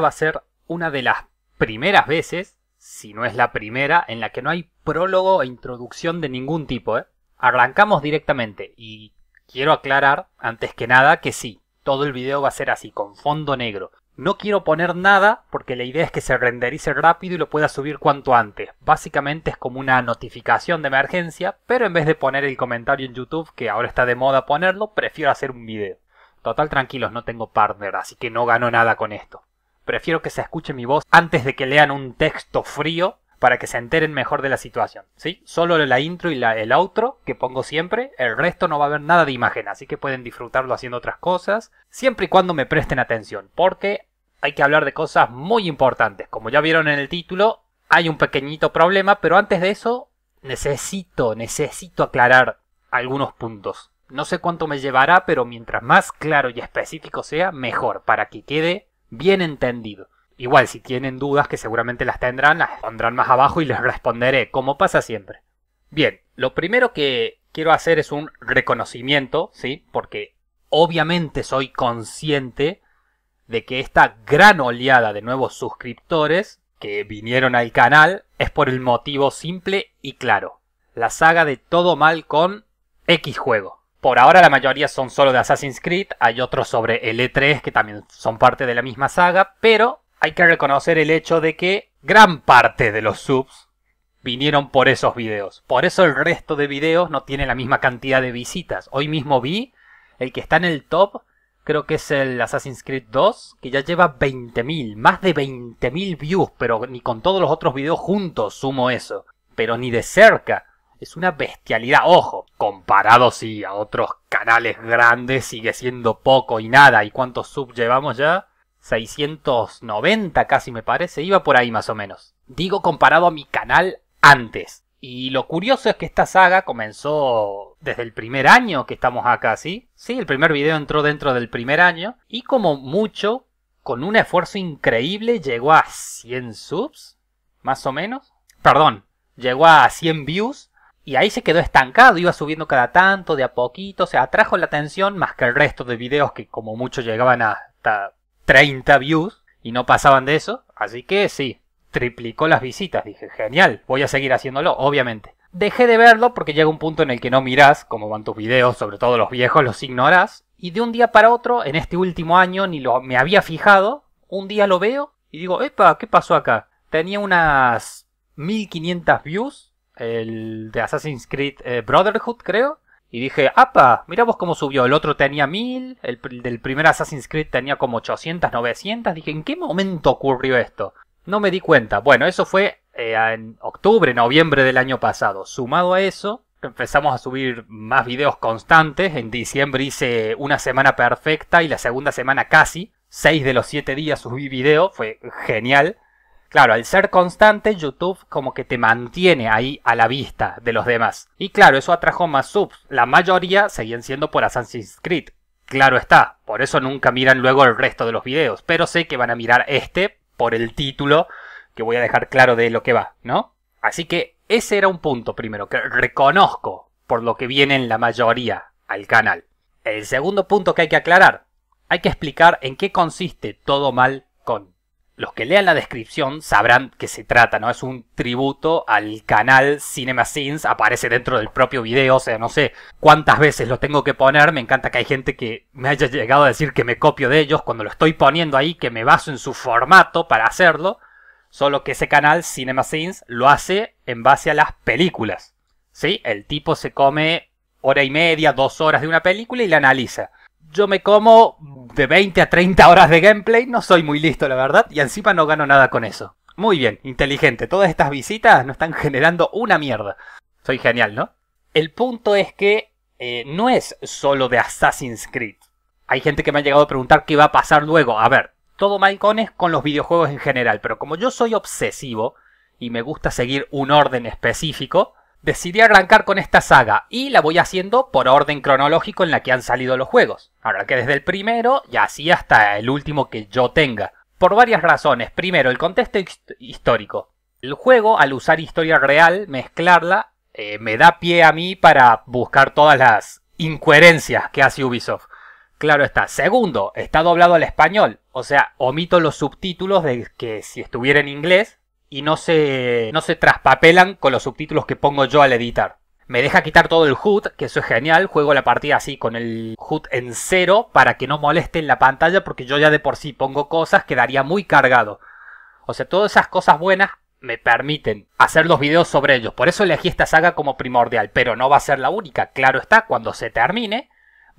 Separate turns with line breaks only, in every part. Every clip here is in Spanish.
va a ser una de las primeras veces, si no es la primera, en la que no hay prólogo e introducción de ningún tipo. ¿eh? Arrancamos directamente y quiero aclarar, antes que nada, que sí, todo el video va a ser así, con fondo negro. No quiero poner nada porque la idea es que se renderice rápido y lo pueda subir cuanto antes. Básicamente es como una notificación de emergencia, pero en vez de poner el comentario en YouTube, que ahora está de moda ponerlo, prefiero hacer un video. Total tranquilos, no tengo partner, así que no gano nada con esto. Prefiero que se escuche mi voz antes de que lean un texto frío para que se enteren mejor de la situación, ¿sí? Solo la intro y el outro que pongo siempre, el resto no va a haber nada de imagen, así que pueden disfrutarlo haciendo otras cosas, siempre y cuando me presten atención, porque hay que hablar de cosas muy importantes. Como ya vieron en el título, hay un pequeñito problema, pero antes de eso necesito, necesito aclarar algunos puntos. No sé cuánto me llevará, pero mientras más claro y específico sea, mejor, para que quede bien entendido. Igual, si tienen dudas, que seguramente las tendrán, las pondrán más abajo y les responderé, como pasa siempre. Bien, lo primero que quiero hacer es un reconocimiento, ¿sí? Porque obviamente soy consciente de que esta gran oleada de nuevos suscriptores que vinieron al canal es por el motivo simple y claro. La saga de todo mal con X juego. Por ahora la mayoría son solo de Assassin's Creed, hay otros sobre el E3 que también son parte de la misma saga, pero hay que reconocer el hecho de que gran parte de los subs vinieron por esos videos. Por eso el resto de videos no tiene la misma cantidad de visitas. Hoy mismo vi el que está en el top, creo que es el Assassin's Creed 2, que ya lleva 20.000, más de 20.000 views, pero ni con todos los otros videos juntos sumo eso, pero ni de cerca es una bestialidad. Ojo, comparado sí a otros canales grandes sigue siendo poco y nada. ¿Y cuántos subs llevamos ya? 690 casi me parece, iba por ahí más o menos. Digo comparado a mi canal antes. Y lo curioso es que esta saga comenzó desde el primer año que estamos acá, ¿sí? Sí, el primer video entró dentro del primer año y como mucho, con un esfuerzo increíble, llegó a 100 subs, más o menos. Perdón, llegó a 100 views y ahí se quedó estancado, iba subiendo cada tanto, de a poquito, se atrajo la atención más que el resto de videos que como mucho llegaban hasta 30 views y no pasaban de eso. Así que sí, triplicó las visitas. Dije, genial, voy a seguir haciéndolo, obviamente. Dejé de verlo porque llega un punto en el que no mirás cómo van tus videos, sobre todo los viejos, los ignorás. Y de un día para otro, en este último año, ni lo me había fijado, un día lo veo y digo, epa, ¿qué pasó acá? Tenía unas 1500 views el de Assassin's Creed eh, Brotherhood, creo. Y dije, ¡apa! miramos vos cómo subió. El otro tenía 1000, el, del primer Assassin's Creed tenía como 800, 900. Dije, ¿en qué momento ocurrió esto? No me di cuenta. Bueno, eso fue eh, en octubre, noviembre del año pasado. Sumado a eso, empezamos a subir más videos constantes. En diciembre hice una semana perfecta y la segunda semana casi. Seis de los siete días subí video, fue genial. Claro, al ser constante, YouTube como que te mantiene ahí a la vista de los demás. Y claro, eso atrajo más subs. La mayoría seguían siendo por Assassin's Creed. Claro está, por eso nunca miran luego el resto de los videos, pero sé que van a mirar este por el título que voy a dejar claro de lo que va, ¿no? Así que ese era un punto primero, que reconozco por lo que viene en la mayoría al canal. El segundo punto que hay que aclarar, hay que explicar en qué consiste todo mal con los que lean la descripción sabrán que se trata, ¿no? Es un tributo al canal Cinema aparece dentro del propio video, o sea, no sé cuántas veces lo tengo que poner, me encanta que hay gente que me haya llegado a decir que me copio de ellos cuando lo estoy poniendo ahí, que me baso en su formato para hacerlo, solo que ese canal Cinema lo hace en base a las películas, ¿sí? El tipo se come hora y media, dos horas de una película y la analiza yo me como de 20 a 30 horas de gameplay, no soy muy listo la verdad, y encima no gano nada con eso. Muy bien, inteligente, todas estas visitas no están generando una mierda. Soy genial, ¿no? El punto es que eh, no es solo de Assassin's Creed. Hay gente que me ha llegado a preguntar qué va a pasar luego. A ver, todo mal es con los videojuegos en general, pero como yo soy obsesivo y me gusta seguir un orden específico, decidí arrancar con esta saga y la voy haciendo por orden cronológico en la que han salido los juegos. Ahora que desde el primero y así hasta el último que yo tenga. Por varias razones. Primero, el contexto histórico. El juego, al usar historia real, mezclarla, eh, me da pie a mí para buscar todas las incoherencias que hace Ubisoft. Claro está. Segundo, está doblado al español. O sea, omito los subtítulos de que si estuviera en inglés, y no se, no se traspapelan con los subtítulos que pongo yo al editar. Me deja quitar todo el HUD, que eso es genial. Juego la partida así con el HUD en cero para que no moleste en la pantalla porque yo ya de por sí pongo cosas quedaría muy cargado. O sea, todas esas cosas buenas me permiten hacer los videos sobre ellos. Por eso elegí esta saga como primordial, pero no va a ser la única. Claro está, cuando se termine,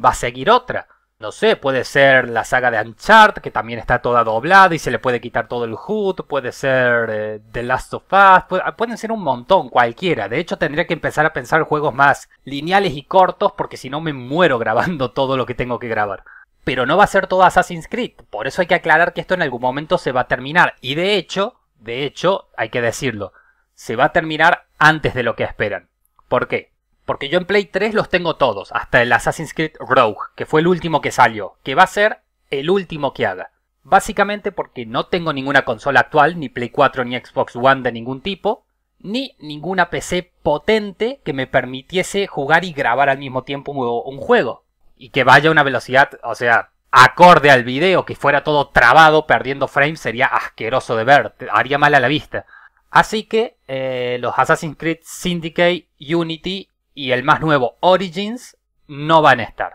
va a seguir otra. No sé, puede ser la saga de Uncharted, que también está toda doblada y se le puede quitar todo el HUD. Puede ser eh, The Last of Us. Ah, pueden ser un montón, cualquiera. De hecho, tendría que empezar a pensar juegos más lineales y cortos, porque si no me muero grabando todo lo que tengo que grabar. Pero no va a ser todo Assassin's Creed. Por eso hay que aclarar que esto en algún momento se va a terminar. Y de hecho, de hecho, hay que decirlo, se va a terminar antes de lo que esperan. ¿Por qué? Porque yo en Play 3 los tengo todos, hasta el Assassin's Creed Rogue, que fue el último que salió, que va a ser el último que haga. Básicamente porque no tengo ninguna consola actual, ni Play 4 ni Xbox One de ningún tipo, ni ninguna PC potente que me permitiese jugar y grabar al mismo tiempo un juego. Y que vaya a una velocidad, o sea, acorde al video, que fuera todo trabado, perdiendo frames, sería asqueroso de ver, haría mal a la vista. Así que eh, los Assassin's Creed Syndicate, Unity y el más nuevo Origins no van a estar.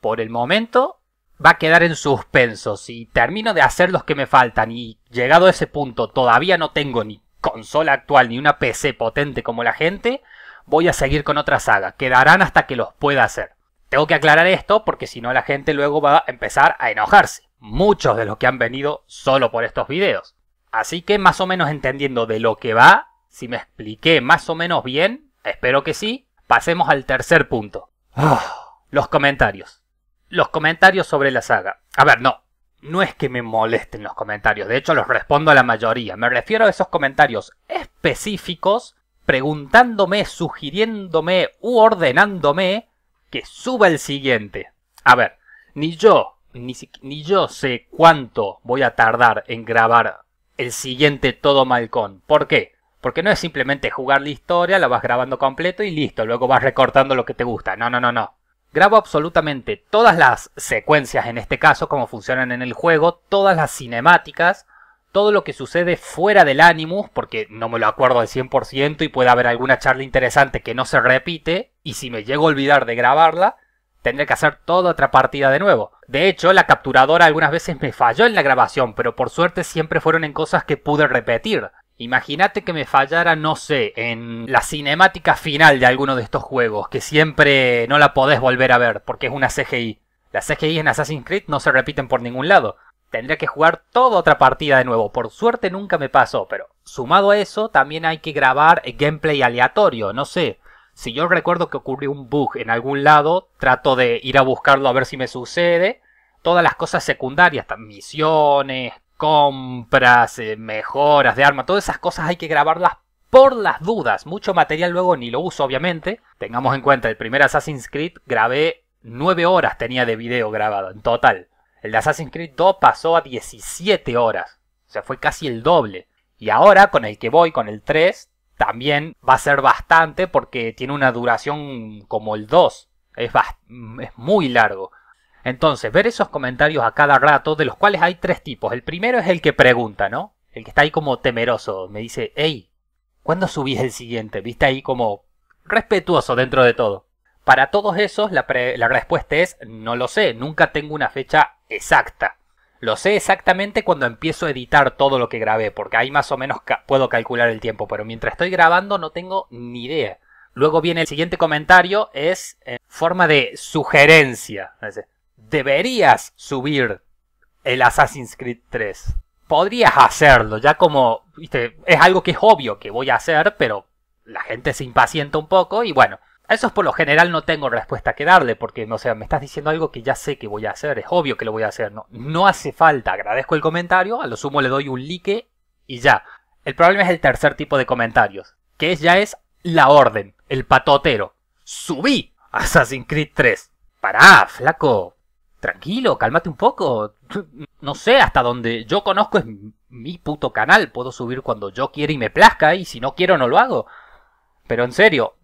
Por el momento va a quedar en suspenso. Si termino de hacer los que me faltan y llegado a ese punto todavía no tengo ni consola actual ni una PC potente como la gente, voy a seguir con otra saga. Quedarán hasta que los pueda hacer. Tengo que aclarar esto porque si no la gente luego va a empezar a enojarse. Muchos de los que han venido solo por estos videos. Así que más o menos entendiendo de lo que va, si me expliqué más o menos bien, espero que sí, Pasemos al tercer punto. Ah. Los comentarios. Los comentarios sobre la saga. A ver, no. No es que me molesten los comentarios, de hecho los respondo a la mayoría. Me refiero a esos comentarios específicos preguntándome, sugiriéndome u ordenándome que suba el siguiente. A ver, ni yo, ni, yo sé cuánto voy a tardar en grabar el siguiente Todo Malcón. ¿Por qué? Porque no es simplemente jugar la historia, la vas grabando completo y listo, luego vas recortando lo que te gusta. No, no, no, no. Grabo absolutamente todas las secuencias, en este caso, como funcionan en el juego, todas las cinemáticas, todo lo que sucede fuera del Animus, porque no me lo acuerdo al 100% y puede haber alguna charla interesante que no se repite, y si me llego a olvidar de grabarla, tendré que hacer toda otra partida de nuevo. De hecho, la capturadora algunas veces me falló en la grabación, pero por suerte siempre fueron en cosas que pude repetir. Imagínate que me fallara, no sé, en la cinemática final de alguno de estos juegos, que siempre no la podés volver a ver, porque es una CGI. Las CGI en Assassin's Creed no se repiten por ningún lado. Tendría que jugar toda otra partida de nuevo. Por suerte nunca me pasó, pero sumado a eso, también hay que grabar gameplay aleatorio, no sé. Si yo recuerdo que ocurrió un bug en algún lado, trato de ir a buscarlo a ver si me sucede. Todas las cosas secundarias, misiones, compras, eh, mejoras de arma, todas esas cosas hay que grabarlas por las dudas. Mucho material luego ni lo uso, obviamente. Tengamos en cuenta, el primer Assassin's Creed grabé 9 horas tenía de video grabado en total. El de Assassin's Creed 2 pasó a 17 horas. O sea, fue casi el doble. Y ahora con el que voy, con el 3, también va a ser bastante porque tiene una duración como el 2. Es, es muy largo. Entonces, ver esos comentarios a cada rato, de los cuales hay tres tipos. El primero es el que pregunta, ¿no? El que está ahí como temeroso, me dice, hey, ¿cuándo subís el siguiente? Viste ahí como respetuoso dentro de todo. Para todos esos, la, respuesta es, no lo sé, nunca tengo una fecha exacta. Lo sé exactamente cuando empiezo a editar todo lo que grabé, porque ahí más o menos puedo calcular el tiempo, pero mientras estoy grabando no tengo ni idea. Luego viene el siguiente comentario, es en eh, forma de sugerencia deberías subir el Assassin's Creed 3. Podrías hacerlo, ya como, es algo que es obvio que voy a hacer, pero la gente se impacienta un poco y bueno, a eso por lo general no tengo respuesta que darle, porque, no sé, me estás diciendo algo que ya sé que voy a hacer, es obvio que lo voy a hacer, no, no hace falta, agradezco el comentario, a lo sumo le doy un like y ya. El problema es el tercer tipo de comentarios, que ya es la orden, el patotero. Subí Assassin's Creed 3. Pará, flaco, tranquilo, cálmate un poco. No sé hasta dónde yo conozco es mi puto canal, puedo subir cuando yo quiera y me plazca y si no quiero no lo hago. Pero en serio,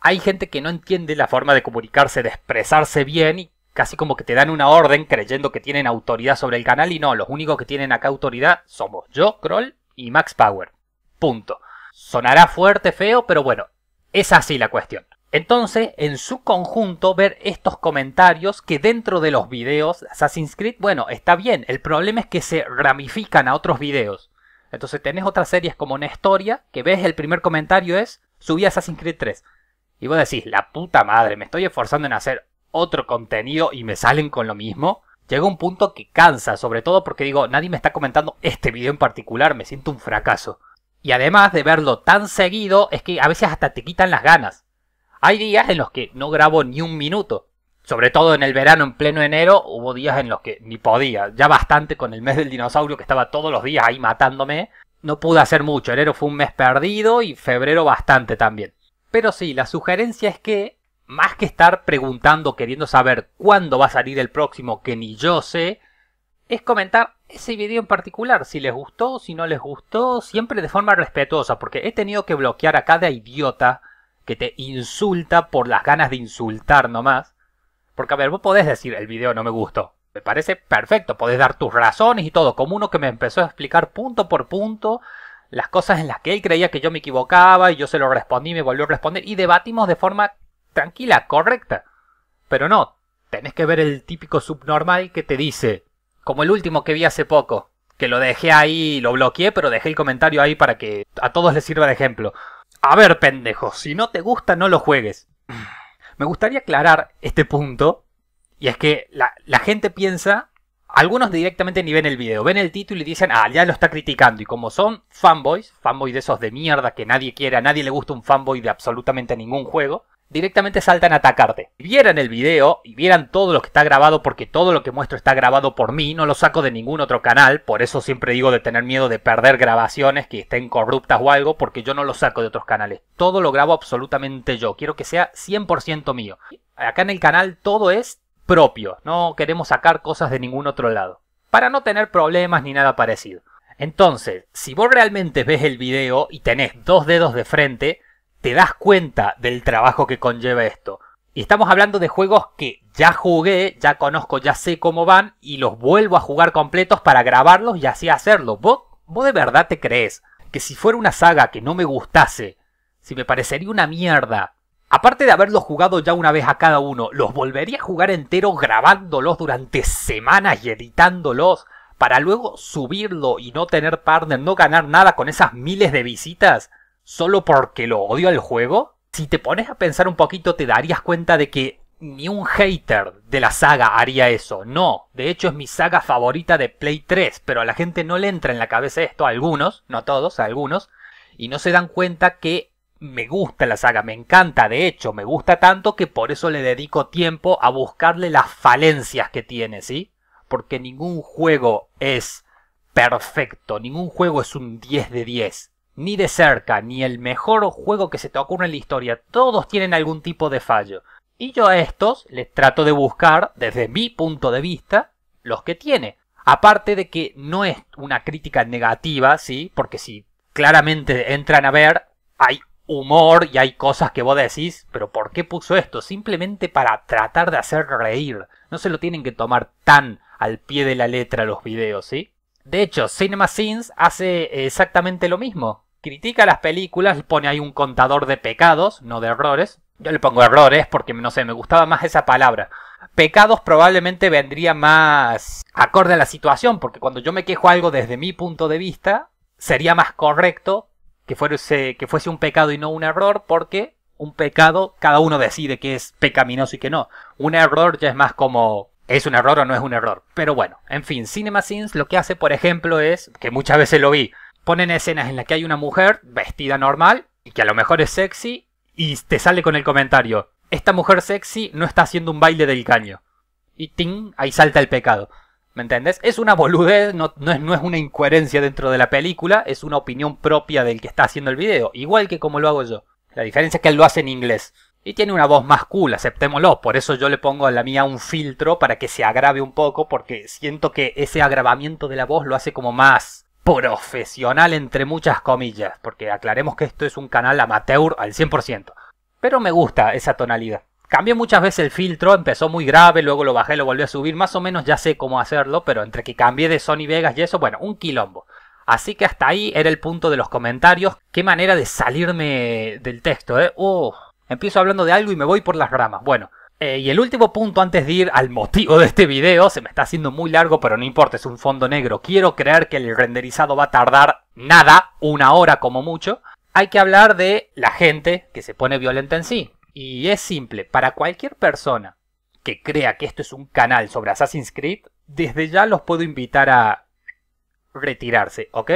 hay gente que no entiende la forma de comunicarse, de expresarse bien y casi como que te dan una orden creyendo que tienen autoridad sobre el canal y no, los únicos que tienen acá autoridad somos yo, Kroll y Max Power. Punto. Sonará fuerte, feo, pero bueno, es así la cuestión. Entonces, en su conjunto, ver estos comentarios que dentro de los videos Assassin's Creed, bueno, está bien, el problema es que se ramifican a otros videos. Entonces tenés otras series como Nestoria, que ves el primer comentario es, subí Assassin's Creed 3. Y vos decís, la puta madre, me estoy esforzando en hacer otro contenido y me salen con lo mismo. Llega un punto que cansa, sobre todo porque digo, nadie me está comentando este video en particular, me siento un fracaso. Y además de verlo tan seguido, es que a veces hasta te quitan las ganas. Hay días en los que no grabo ni un minuto. Sobre todo en el verano, en pleno enero, hubo días en los que ni podía. Ya bastante con el mes del dinosaurio que estaba todos los días ahí matándome. No pude hacer mucho. Enero fue un mes perdido y febrero bastante también. Pero sí, la sugerencia es que, más que estar preguntando, queriendo saber cuándo va a salir el próximo que ni yo sé, es comentar ese video en particular, si les gustó, si no les gustó, siempre de forma respetuosa, porque he tenido que bloquear a cada idiota que te insulta por las ganas de insultar nomás. Porque, a ver, vos podés decir el video no me gustó. Me parece perfecto, podés dar tus razones y todo, como uno que me empezó a explicar punto por punto las cosas en las que él creía que yo me equivocaba y yo se lo respondí me volvió a responder y debatimos de forma tranquila, correcta. Pero no, tenés que ver el típico subnormal que te dice, como el último que vi hace poco, que lo dejé ahí, lo bloqueé, pero dejé el comentario ahí para que a todos les sirva de ejemplo. A ver, pendejo, si no te gusta, no lo juegues. Me gustaría aclarar este punto, y es que la, gente piensa, algunos directamente ni ven el video, ven el título y dicen, ah, ya lo está criticando, y como son fanboys, fanboys de esos de mierda que nadie quiere, a nadie le gusta un fanboy de absolutamente ningún juego, directamente saltan a atacarte. Si vieran el video y vieran todo lo que está grabado, porque todo lo que muestro está grabado por mí, no lo saco de ningún otro canal, por eso siempre digo de tener miedo de perder grabaciones que estén corruptas o algo, porque yo no lo saco de otros canales. Todo lo grabo absolutamente yo, quiero que sea 100% mío. Acá en el canal todo es propio, no queremos sacar cosas de ningún otro lado, para no tener problemas ni nada parecido. Entonces, si vos realmente ves el video y tenés dos dedos de frente, te das cuenta del trabajo que conlleva esto. Y estamos hablando de juegos que ya jugué, ya conozco, ya sé cómo van y los vuelvo a jugar completos para grabarlos y así hacerlo. ¿Vos, vos de verdad te crees que si fuera una saga que no me gustase, si me parecería una mierda, aparte de haberlos jugado ya una vez a cada uno, los volvería a jugar enteros grabándolos durante semanas y editándolos para luego subirlo y no tener partner, no ganar nada con esas miles de visitas? solo porque lo odio al juego, si te pones a pensar un poquito te darías cuenta de que ni un hater de la saga haría eso. No, de hecho es mi saga favorita de Play 3, pero a la gente no le entra en la cabeza esto, algunos, no a todos, a algunos, y no se dan cuenta que me gusta la saga, me encanta, de hecho, me gusta tanto que por eso le dedico tiempo a buscarle las falencias que tiene, ¿sí? Porque ningún juego es perfecto, ningún juego es un 10 de 10 ni de cerca, ni el mejor juego que se te ocurra en la historia. Todos tienen algún tipo de fallo. Y yo a estos les trato de buscar, desde mi punto de vista, los que tiene. Aparte de que no es una crítica negativa, ¿sí? Porque si claramente entran a ver, hay humor y hay cosas que vos decís, pero ¿por qué puso esto? Simplemente para tratar de hacer reír. No se lo tienen que tomar tan al pie de la letra los videos, ¿sí? De hecho, Cinema hace exactamente lo mismo critica las películas, pone ahí un contador de pecados, no de errores. Yo le pongo errores porque no sé, me gustaba más esa palabra. Pecados probablemente vendría más acorde a la situación, porque cuando yo me quejo algo desde mi punto de vista, sería más correcto que fuese, que fuese un pecado y no un error, porque un pecado cada uno decide que es pecaminoso y que no. Un error ya es más como es un error o no es un error. Pero bueno, en fin, CinemaSins lo que hace, por ejemplo, es, que muchas veces lo vi, ponen escenas en las que hay una mujer vestida normal y que a lo mejor es sexy y te sale con el comentario, esta mujer sexy no está haciendo un baile del caño. Y ting, ahí salta el pecado. ¿Me entendés? Es una boludez, no, es, no, es, una incoherencia dentro de la película, es una opinión propia del que está haciendo el video, igual que como lo hago yo. La diferencia es que él lo hace en inglés. Y tiene una voz más cool, aceptémoslo. Por eso yo le pongo a la mía un filtro para que se agrave un poco, porque siento que ese agravamiento de la voz lo hace como más profesional entre muchas comillas, porque aclaremos que esto es un canal amateur al 100%. Pero me gusta esa tonalidad. Cambié muchas veces el filtro, empezó muy grave, luego lo bajé, lo volví a subir, más o menos ya sé cómo hacerlo, pero entre que cambié de Sony Vegas y eso, bueno, un quilombo. Así que hasta ahí era el punto de los comentarios. Qué manera de salirme del texto, ¿eh? Oh, empiezo hablando de algo y me voy por las ramas. Bueno, eh, y el último punto antes de ir al motivo de este video, se me está haciendo muy largo, pero no importa, es un fondo negro. Quiero creer que el renderizado va a tardar nada, una hora como mucho. Hay que hablar de la gente que se pone violenta en sí. Y es simple, para cualquier persona que crea que esto es un canal sobre Assassin's Creed, desde ya los puedo invitar a retirarse, ¿ok?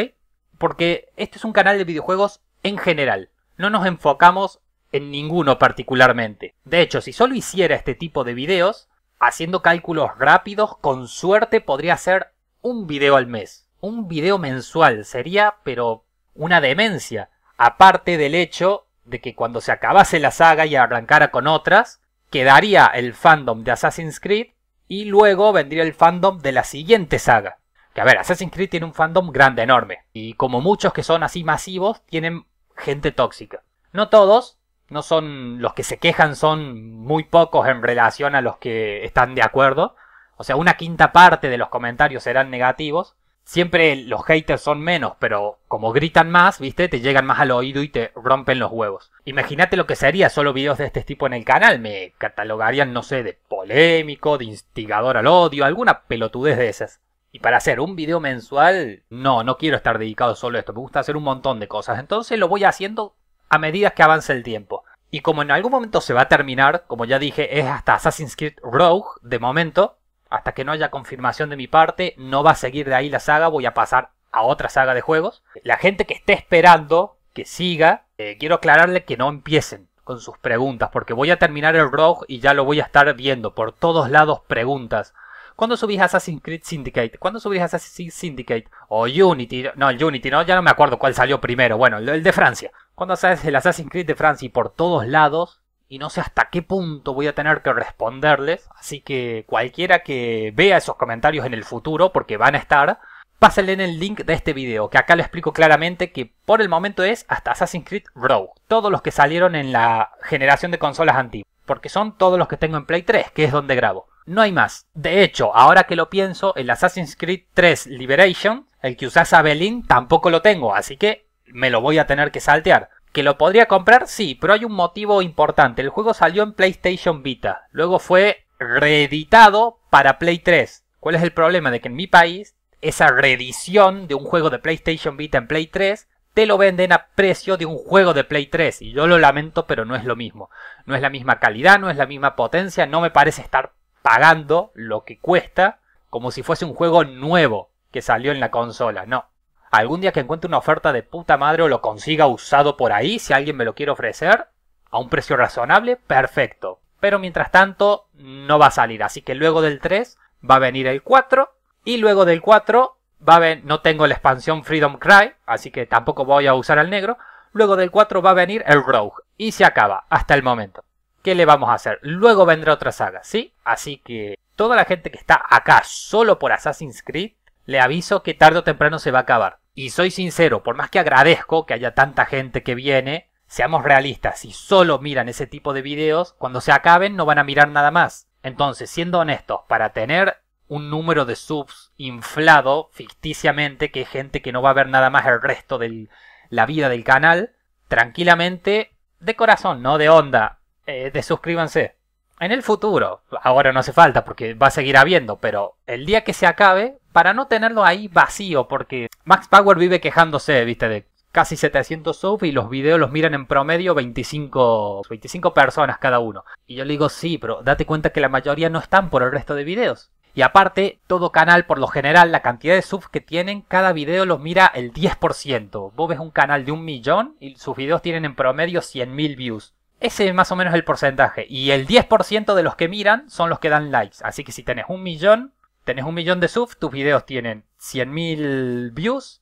Porque este es un canal de videojuegos en general. No nos enfocamos en ninguno particularmente. De hecho, si solo hiciera este tipo de videos, haciendo cálculos rápidos, con suerte podría hacer un video al mes. Un video mensual sería, pero una demencia. Aparte del hecho de que cuando se acabase la saga y arrancara con otras, quedaría el fandom de Assassin's Creed y luego vendría el fandom de la siguiente saga. Que a ver, Assassin's Creed tiene un fandom grande, enorme. Y como muchos que son así masivos, tienen gente tóxica. No todos, no son los que se quejan son muy pocos en relación a los que están de acuerdo. O sea, una quinta parte de los comentarios serán negativos. Siempre los haters son menos, pero como gritan más, viste, te llegan más al oído y te rompen los huevos. Imagínate lo que sería solo videos de este tipo en el canal. Me catalogarían, no sé, de polémico, de instigador al odio, alguna pelotudez de esas. Y para hacer un video mensual, no, no quiero estar dedicado solo a esto. Me gusta hacer un montón de cosas. Entonces lo voy haciendo a medida que avance el tiempo. Y como en algún momento se va a terminar, como ya dije, es hasta Assassin's Creed Rogue de momento, hasta que no haya confirmación de mi parte, no va a seguir de ahí la saga, voy a pasar a otra saga de juegos. La gente que esté esperando que siga, eh, quiero aclararle que no empiecen con sus preguntas, porque voy a terminar el Rogue y ya lo voy a estar viendo por todos lados preguntas. ¿Cuándo subís Assassin's Creed Syndicate? ¿Cuándo subís Assassin's Creed Syndicate? O Unity. No, el Unity, ¿no? Ya no me acuerdo cuál salió primero. Bueno, el de Francia cuando haces el Assassin's Creed de Francia por todos lados, y no sé hasta qué punto voy a tener que responderles, así que cualquiera que vea esos comentarios en el futuro, porque van a estar, pásenle en el link de este video, que acá lo explico claramente que por el momento es hasta Assassin's Creed Rogue, todos los que salieron en la generación de consolas antiguas, porque son todos los que tengo en Play 3, que es donde grabo. No hay más. De hecho, ahora que lo pienso, el Assassin's Creed 3 Liberation, el que usás a Belin, tampoco lo tengo, así que me lo voy a tener que saltear. ¿Que lo podría comprar? Sí, pero hay un motivo importante. El juego salió en PlayStation Vita, luego fue reeditado para Play 3. ¿Cuál es el problema? De que en mi país esa reedición de un juego de PlayStation Vita en Play 3 te lo venden a precio de un juego de Play 3 y yo lo lamento pero no es lo mismo. No es la misma calidad, no es la misma potencia, no me parece estar pagando lo que cuesta como si fuese un juego nuevo que salió en la consola, no. Algún día que encuentre una oferta de puta madre o lo consiga usado por ahí, si alguien me lo quiere ofrecer, a un precio razonable, perfecto. Pero mientras tanto, no va a salir. Así que luego del 3 va a venir el 4. Y luego del 4 va a no tengo la expansión Freedom Cry, así que tampoco voy a usar al negro. Luego del 4 va a venir el Rogue. Y se acaba, hasta el momento. ¿Qué le vamos a hacer? Luego vendrá otra saga, ¿sí? Así que toda la gente que está acá solo por Assassin's Creed le aviso que tarde o temprano se va a acabar. Y soy sincero, por más que agradezco que haya tanta gente que viene, seamos realistas, si solo miran ese tipo de videos, cuando se acaben no van a mirar nada más. Entonces, siendo honestos, para tener un número de subs inflado ficticiamente, que es gente que no va a ver nada más el resto de la vida del canal, tranquilamente, de corazón, no de onda, eh, Desuscríbanse. En el futuro, ahora no hace falta porque va a seguir habiendo, pero el día que se acabe, para no tenerlo ahí vacío, porque Max Power vive quejándose, viste, de casi 700 subs y los videos los miran en promedio 25, 25 personas cada uno. Y yo le digo, sí, pero date cuenta que la mayoría no están por el resto de videos. Y aparte, todo canal, por lo general, la cantidad de subs que tienen, cada video los mira el 10%. Vos ves un canal de un millón y sus videos tienen en promedio 100.000 views. Ese es más o menos el porcentaje. Y el 10% de los que miran son los que dan likes. Así que si tenés un millón, tenés un millón de subs, tus videos tienen 100.000 views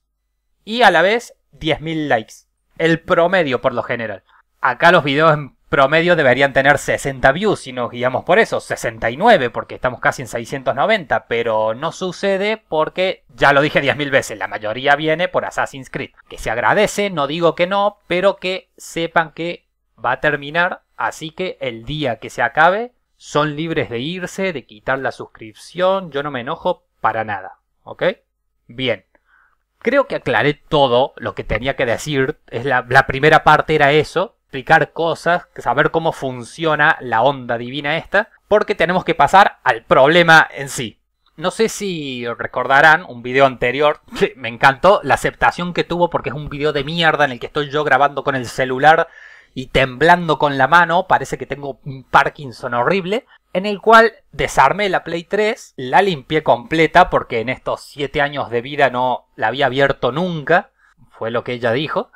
y a la vez 10.000 likes. El promedio por lo general. Acá los videos en promedio deberían tener 60 views si nos guiamos por eso, 69 porque estamos casi en 690, pero no sucede porque, ya lo dije 10.000 veces, la mayoría viene por Assassin's Creed. Que se agradece, no digo que no, pero que sepan que va a terminar, así que el día que se acabe son libres de irse, de quitar la suscripción, yo no me enojo para nada, ¿ok? Bien, creo que aclaré todo lo que tenía que decir, es la, primera parte era eso, explicar cosas, saber cómo funciona la onda divina esta, porque tenemos que pasar al problema en sí. No sé si recordarán un video anterior, me encantó la aceptación que tuvo porque es un video de mierda en el que estoy yo grabando con el celular y temblando con la mano, parece que tengo un Parkinson horrible, en el cual desarmé la Play 3, la limpié completa porque en estos 7 años de vida no la había abierto nunca, fue lo que ella dijo,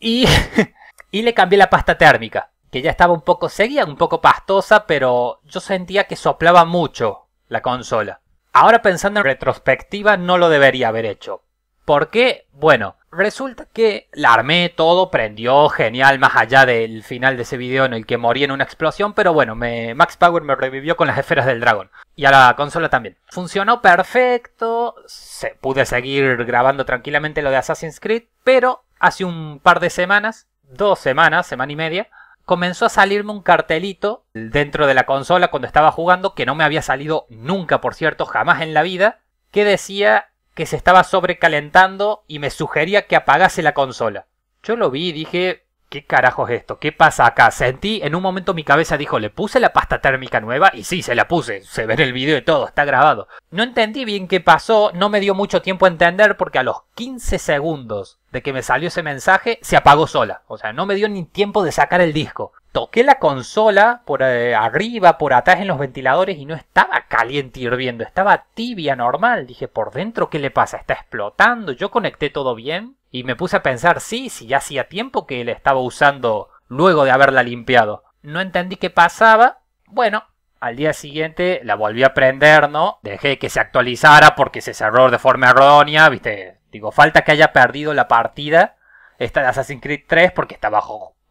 y, y le cambié la pasta térmica, que ya estaba un poco seguía, un poco pastosa, pero yo sentía que soplaba mucho la consola. Ahora pensando en retrospectiva no lo debería haber hecho. ¿Por qué? Bueno, Resulta que la armé todo, prendió genial, más allá del final de ese video en el que morí en una explosión, pero bueno, me, Max Power me revivió con las esferas del dragón. Y a la consola también. Funcionó perfecto, se, pude seguir grabando tranquilamente lo de Assassin's Creed, pero hace un par de semanas, dos semanas, semana y media, comenzó a salirme un cartelito dentro de la consola cuando estaba jugando, que no me había salido nunca, por cierto, jamás en la vida, que decía que se estaba sobrecalentando y me sugería que apagase la consola. Yo lo vi y dije, ¿qué carajo es esto? ¿Qué pasa acá? Sentí, en un momento mi cabeza dijo, le puse la pasta térmica nueva y sí, se la puse, se ve en el video y todo, está grabado. No entendí bien qué pasó, no me dio mucho tiempo a entender porque a los 15 segundos de que me salió ese mensaje se apagó sola, o sea, no me dio ni tiempo de sacar el disco. Toqué la consola por eh, arriba, por atrás en los ventiladores y no estaba caliente hirviendo, estaba tibia normal. Dije, por dentro, ¿qué le pasa? ¿Está explotando? Yo conecté todo bien, y me puse a pensar, sí, si ya hacía tiempo que la estaba usando luego de haberla limpiado. No entendí qué pasaba. Bueno, al día siguiente la volví a prender, ¿no? Dejé que se actualizara porque se cerró de forma errónea, ¿viste? Digo, falta que haya perdido la partida esta de Assassin's Creed 3 porque estaba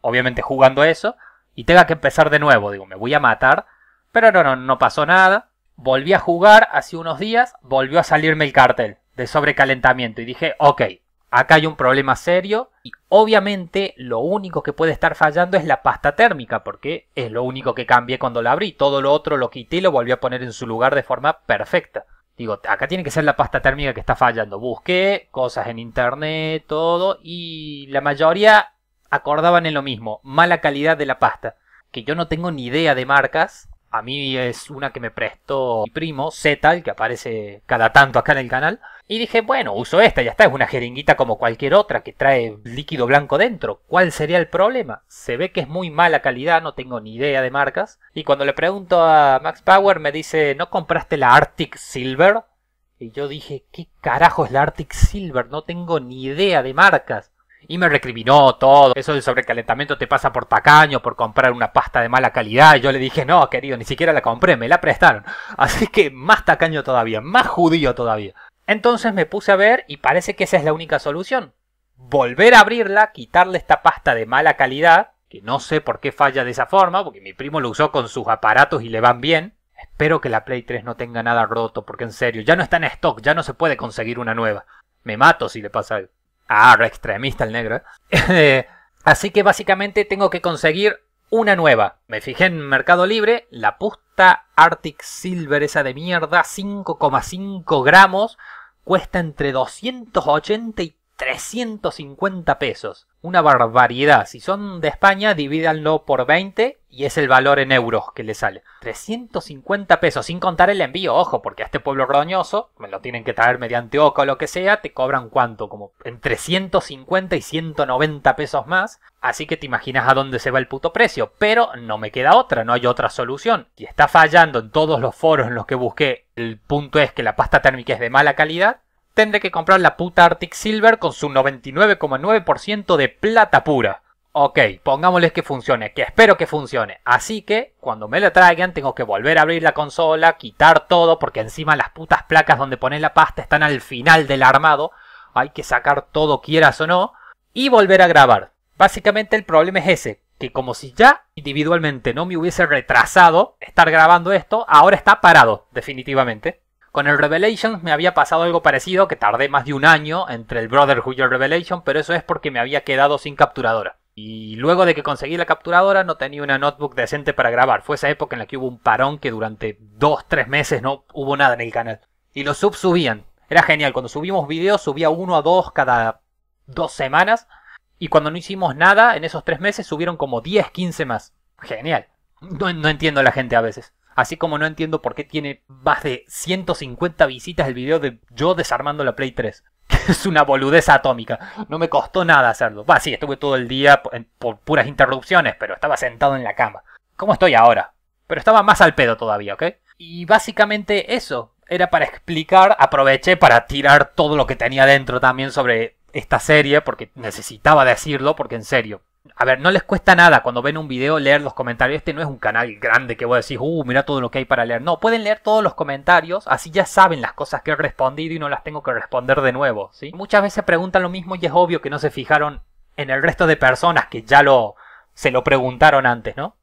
obviamente jugando eso y tenga que empezar de nuevo, digo, me voy a matar. Pero no, no, no pasó nada. Volví a jugar hace unos días, volvió a salirme el cartel de sobrecalentamiento y dije, ok, Acá hay un problema serio y obviamente lo único que puede estar fallando es la pasta térmica porque es lo único que cambié cuando la abrí. Todo lo otro lo quité y lo volví a poner en su lugar de forma perfecta. Digo, acá tiene que ser la pasta térmica que está fallando. Busqué cosas en internet, todo, y la mayoría acordaban en lo mismo, mala calidad de la pasta. Que yo no tengo ni idea de marcas, a mí es una que me prestó mi primo, Zetal, que aparece cada tanto acá en el canal. Y dije, bueno, uso esta, ya está, es una jeringuita como cualquier otra que trae líquido blanco dentro. ¿Cuál sería el problema? Se ve que es muy mala calidad, no tengo ni idea de marcas. Y cuando le pregunto a Max Power me dice, ¿no compraste la Arctic Silver? Y yo dije, ¿qué carajo es la Arctic Silver? No tengo ni idea de marcas. Y me recriminó todo. Eso del sobrecalentamiento te pasa por tacaño, por comprar una pasta de mala calidad. yo le dije, no, querido, ni siquiera la compré, me la prestaron. Así que más tacaño todavía, más judío todavía. Entonces me puse a ver y parece que esa es la única solución. Volver a abrirla, quitarle esta pasta de mala calidad, que no sé por qué falla de esa forma, porque mi primo lo usó con sus aparatos y le van bien. Espero que la Play 3 no tenga nada roto, porque en serio, ya no está en stock, ya no se puede conseguir una nueva. Me mato si le pasa algo. Ah, re extremista el negro. ¿eh? Eh, así que básicamente tengo que conseguir una nueva. Me fijé en Mercado Libre, la puta Arctic Silver esa de mierda, 5,5 gramos, cuesta entre 280 y 350 pesos una barbaridad. Si son de España, divídanlo por 20 y es el valor en euros que le sale. 350 pesos, sin contar el envío, ojo, porque a este pueblo roñoso, me lo tienen que traer mediante OCA o lo que sea, te cobran cuánto, como entre 150 y 190 pesos más. Así que te imaginas a dónde se va el puto precio, pero no me queda otra, no hay otra solución. Y está fallando en todos los foros en los que busqué, el punto es que la pasta térmica es de mala calidad tendré que comprar la puta Arctic Silver con su 99,9% de plata pura. Ok, pongámosles que funcione, que espero que funcione. Así que, cuando me la traigan, tengo que volver a abrir la consola, quitar todo, porque encima las putas placas donde ponen la pasta están al final del armado. Hay que sacar todo, quieras o no, y volver a grabar. Básicamente el problema es ese, que como si ya individualmente no me hubiese retrasado estar grabando esto, ahora está parado, definitivamente. Con el Revelation me había pasado algo parecido, que tardé más de un año entre el Brotherhood y el Revelation, pero eso es porque me había quedado sin capturadora. Y luego de que conseguí la capturadora no tenía una notebook decente para grabar. Fue esa época en la que hubo un parón que durante 2-3 meses no hubo nada en el canal. Y los subs subían. Era genial. Cuando subimos videos subía uno a dos cada dos semanas. Y cuando no hicimos nada, en esos tres meses subieron como 10, 15 más. Genial. No, no entiendo a la gente a veces. Así como no entiendo por qué tiene más de 150 visitas el video de yo desarmando la Play 3. es una boludeza atómica. No me costó nada hacerlo. Va, sí, estuve todo el día por, por puras interrupciones, pero estaba sentado en la cama. ¿Cómo estoy ahora? Pero estaba más al pedo todavía, ¿ok? Y básicamente eso. Era para explicar, aproveché para tirar todo lo que tenía dentro también sobre esta serie, porque necesitaba decirlo, porque en serio, a ver, no les cuesta nada cuando ven un video leer los comentarios. Este no es un canal grande que vos decís, uh, mira todo lo que hay para leer. No, pueden leer todos los comentarios, así ya saben las cosas que he respondido y no las tengo que responder de nuevo, ¿sí? Muchas veces preguntan lo mismo y es obvio que no se fijaron en el resto de personas que ya lo se lo preguntaron antes, ¿no?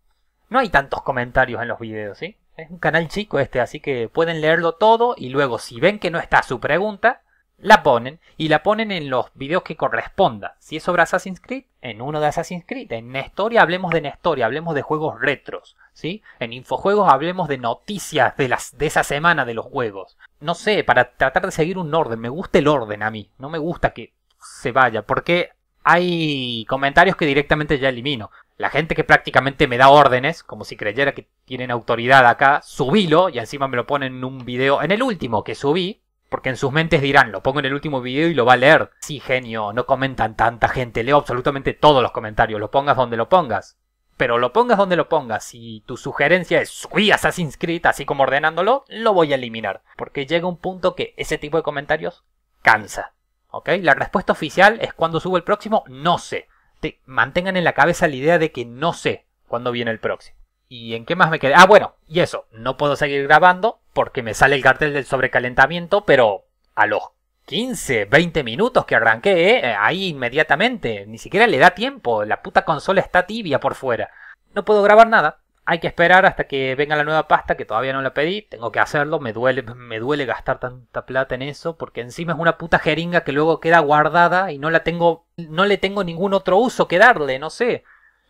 No hay tantos comentarios en los videos, ¿sí? Es un canal chico este, así que pueden leerlo todo y luego si ven que no está su pregunta, la ponen y la ponen en los videos que corresponda. Si es sobre Assassin's Creed, en uno de Assassin's Creed. En Nestoria hablemos de Nestoria, hablemos de juegos retros. ¿sí? En Infojuegos hablemos de noticias de, las, de esa semana de los juegos. No sé, para tratar de seguir un orden. Me gusta el orden a mí. No me gusta que se vaya. Porque hay comentarios que directamente ya elimino. La gente que prácticamente me da órdenes, como si creyera que tienen autoridad acá, subilo y encima me lo ponen en un video, en el último que subí, porque en sus mentes dirán, lo pongo en el último video y lo va a leer. Sí, genio, no comentan tanta gente, leo absolutamente todos los comentarios, lo pongas donde lo pongas. Pero lo pongas donde lo pongas, si tu sugerencia es subí Assassin's Creed así como ordenándolo, lo voy a eliminar. Porque llega un punto que ese tipo de comentarios cansa. ¿Ok? La respuesta oficial es cuando subo el próximo, no sé. Te mantengan en la cabeza la idea de que no sé cuándo viene el próximo. ¿Y en qué más me quedé? Ah, bueno, y eso, no puedo seguir grabando porque me sale el cartel del sobrecalentamiento, pero a los 15, 20 minutos que arranqué, ¿eh? ahí inmediatamente, ni siquiera le da tiempo, la puta consola está tibia por fuera. No puedo grabar nada, hay que esperar hasta que venga la nueva pasta que todavía no la pedí, tengo que hacerlo, me duele, me duele gastar tanta plata en eso, porque encima es una puta jeringa que luego queda guardada y no la tengo, no le tengo ningún otro uso que darle, no sé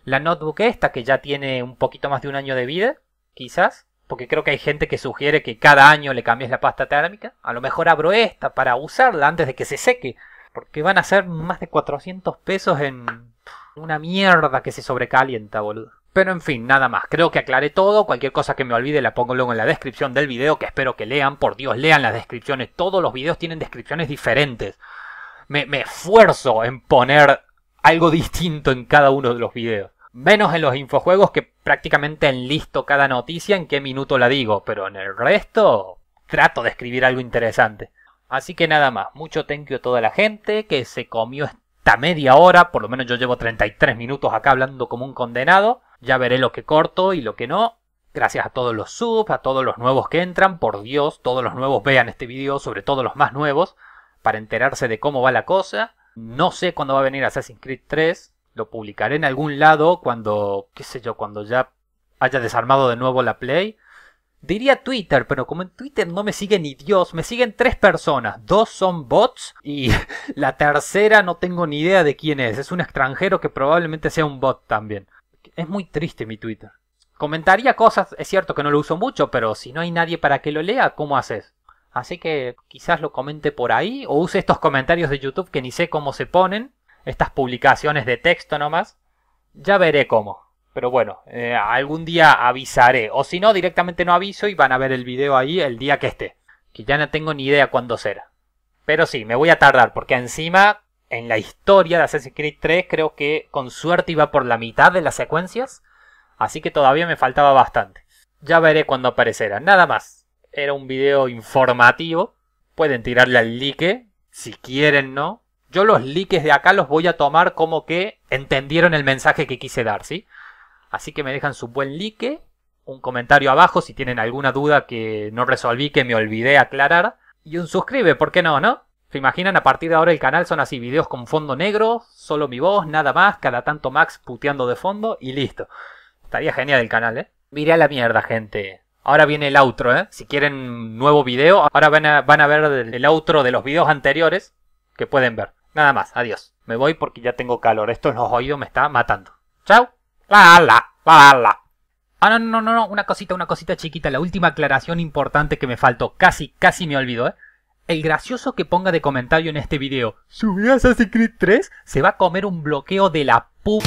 la notebook esta que ya tiene un poquito más de un año de vida, quizás, porque creo que hay gente que sugiere que cada año le cambies la pasta térmica. A lo mejor abro esta para usarla antes de que se seque, porque van a ser más de 400 pesos en una mierda que se sobrecalienta, boludo. Pero en fin, nada más. Creo que aclaré todo. Cualquier cosa que me olvide la pongo luego en la descripción del video, que espero que lean. Por Dios, lean las descripciones. Todos los videos tienen descripciones diferentes. Me, me esfuerzo en poner algo distinto en cada uno de los videos. Menos en los infojuegos que prácticamente enlisto cada noticia en qué minuto la digo, pero en el resto trato de escribir algo interesante. Así que nada más, mucho thank you a toda la gente que se comió esta media hora, por lo menos yo llevo 33 minutos acá hablando como un condenado, ya veré lo que corto y lo que no. Gracias a todos los subs, a todos los nuevos que entran, por Dios, todos los nuevos vean este video, sobre todo los más nuevos, para enterarse de cómo va la cosa. No sé cuándo va a venir Assassin's Creed 3, lo publicaré en algún lado cuando, qué sé yo, cuando ya haya desarmado de nuevo la Play. Diría Twitter, pero como en Twitter no me sigue ni Dios, me siguen tres personas, dos son bots y la tercera no tengo ni idea de quién es, es un extranjero que probablemente sea un bot también. Es muy triste mi Twitter. Comentaría cosas, es cierto que no lo uso mucho, pero si no hay nadie para que lo lea, ¿cómo haces? Así que quizás lo comente por ahí o use estos comentarios de YouTube que ni sé cómo se ponen estas publicaciones de texto nomás. Ya veré cómo. Pero bueno, eh, algún día avisaré. O si no, directamente no aviso y van a ver el video ahí el día que esté. Que ya no tengo ni idea cuándo será. Pero sí, me voy a tardar porque encima en la historia de Assassin's Creed 3 creo que con suerte iba por la mitad de las secuencias. Así que todavía me faltaba bastante. Ya veré cuándo aparecerá. Nada más. Era un video informativo. Pueden tirarle al like si quieren, ¿no? Yo los likes de acá los voy a tomar como que entendieron el mensaje que quise dar, ¿sí? Así que me dejan su buen like, un comentario abajo si tienen alguna duda que no resolví, que me olvidé aclarar, y un suscribe, ¿por qué no, no? ¿Se imaginan? A partir de ahora el canal son así, videos con fondo negro, solo mi voz, nada más, cada tanto Max puteando de fondo y listo. Estaría genial el canal, ¿eh? Miré a la mierda, gente. Ahora viene el outro, ¿eh? Si quieren nuevo video, ahora van a, van a ver el outro de los videos anteriores que pueden ver. Nada más, adiós. Me voy porque ya tengo calor. Esto en los oídos me está matando. Chao. La la la la. Ah, no, no, no, no, una cosita, una cosita chiquita, la última aclaración importante que me faltó, casi, casi me olvidó. ¿eh? El gracioso que ponga de comentario en este video, ¿subí Assassin's Creed 3? Se va a comer un bloqueo de la pu...